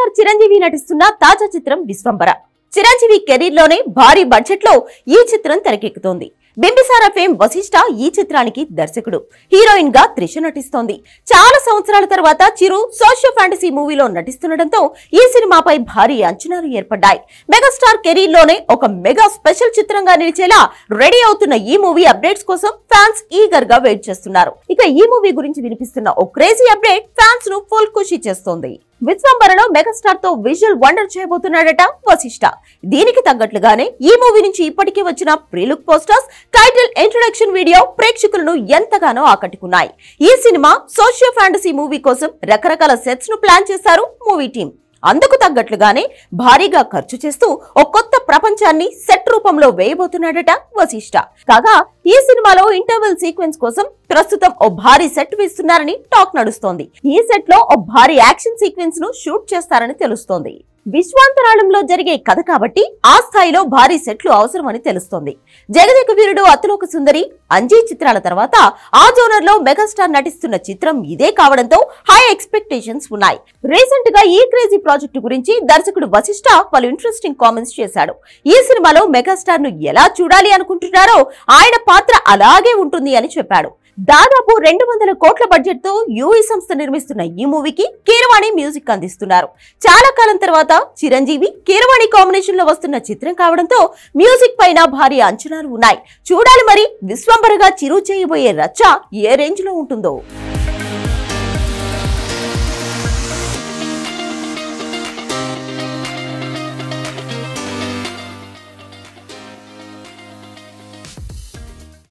star Chiranjeevi నటిస్తున్న తాజా చిత్రం విశ్వంబర చిరంజీవి కెరీర్ లోనే భారీ బడ్జెట్ లో ఈ చిత్రం తెరకెక్కుతోంది బింబిసార ఫేమ్ వశిష్ట ఈ చిత్రానికి దర్శకుడు హీరోయిన్ గా త్రిష నటిస్తోంది చాలా సంవత్సరాల తర్వాత చిరు సోషల్ ఫ్యాంటసీ మూవీలో నటిస్తుండటంతో ఈ సినిమాపై భారీ అంచనాలు ఏర్పడ్డాయి మెగాస్టార్ కెరీర్ లోనే ఒక మెగా స్పెషల్ చిత్రంగా నిలిచేలా రెడీ అవుతున్న ఈ మూవీ అప్డేట్స్ కోసం ఫ్యాన్స్ ఈగర్ గా వెయిట్ చేస్తున్నారు ఇక ఈ మూవీ గురించి వినిపిస్తున్న ఓ క్రేజీ అప్డేట్ ఫ్యాన్స్ ను ఫుల్ ఖుషి చేస్తోంది విశ్వంబరలో మెగాస్టార్ తో విజువల్ వండర్ చేయబోతున్నాడట వశిష్ట దీనికి తగ్గట్లుగానే ఈ మూవీ నుంచి ఇప్పటికే వచ్చిన prelook posters title introduction video ప్రేక్షకులను ఎంతగానో ఆకట్టుకున్నాయి ఈ సినిమా సోషియో ఫ్యాంటసీ మూవీ కోసం రకరకాల సెట్స్ ను ప్లాన్ చేశారు మూవీ టీం అందుకు తగ్గట్లుగానే భారీగా ఖర్చు చేస్తూ ఒక కొత్త ప్రపంచాన్ని సెట్ రూపంలో వేయబోతున్నాడట వశిష్ట కాగా ఈ సినిమాలో ఇంటర్వెల్ సీక్వెన్స్ కోసం ప్రస్తుతం ఓ భారీ సెట్ వేస్తున్నారని టాక్ నడుస్తోంది ఈ సెట్ లో ఓ భారీ యాక్షన్ సీక్వెన్స్ ను షూట్ చేస్తారని తెలుస్తోంది విశ్వాంతరాళంలో జరిగే కథ కాబట్టి ఆ స్థాయిలో భారీ సెట్లు అవసరమని తెలుస్తోంది జగదేక వీరుడు అతులోక సుందరి అంజీ చిత్రాల తర్వాత ఆ జోనర్ లో మెగాస్టార్ నటిస్తున్న చిత్రం ఇదే కావడంతో హై ఎక్స్పెక్టేషన్స్ ఉన్నాయి రీసెంట్ గా ఈ క్రేజీ ప్రాజెక్టు గురించి దర్శకుడు వశిష్ట పలు ఇంట్రెస్టింగ్ కామెంట్స్ చేశాడు ఈ సినిమాలో మెగాస్టార్ ను ఎలా చూడాలి అనుకుంటున్నారో ఆయన పాత్ర అలాగే ఉంటుంది అని చెప్పాడు దాదాపు రెండు వందల కోట్ల బడ్జెట్ తో యూఈ సంస్థ నిర్మిస్తున్న ఈ మూవీకి కీరవాణి మ్యూజిక్ అందిస్తున్నారు చాలా కాలం తర్వాత చిరంజీవి కీరవాణి కాంబినేషన్ లో వస్తున్న చిత్రం కావడంతో మ్యూజిక్ పైన భారీ అంచనాలు ఉన్నాయి చూడాలి మరి విశ్వంబరగా చిరు చేయబోయే రచ్చ ఏ రేంజ్ లో ఉంటుందో